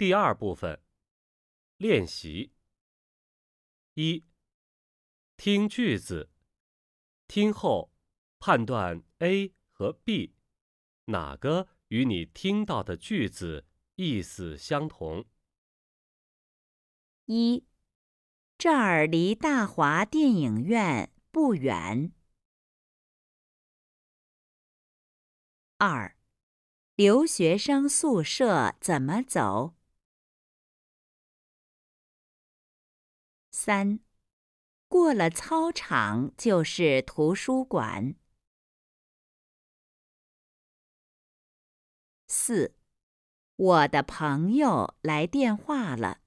第二部分，练习。一，听句子，听后判断 A 和 B 哪个与你听到的句子意思相同。一，这儿离大华电影院不远。二，留学生宿舍怎么走？三，过了操场就是图书馆。四，我的朋友来电话了。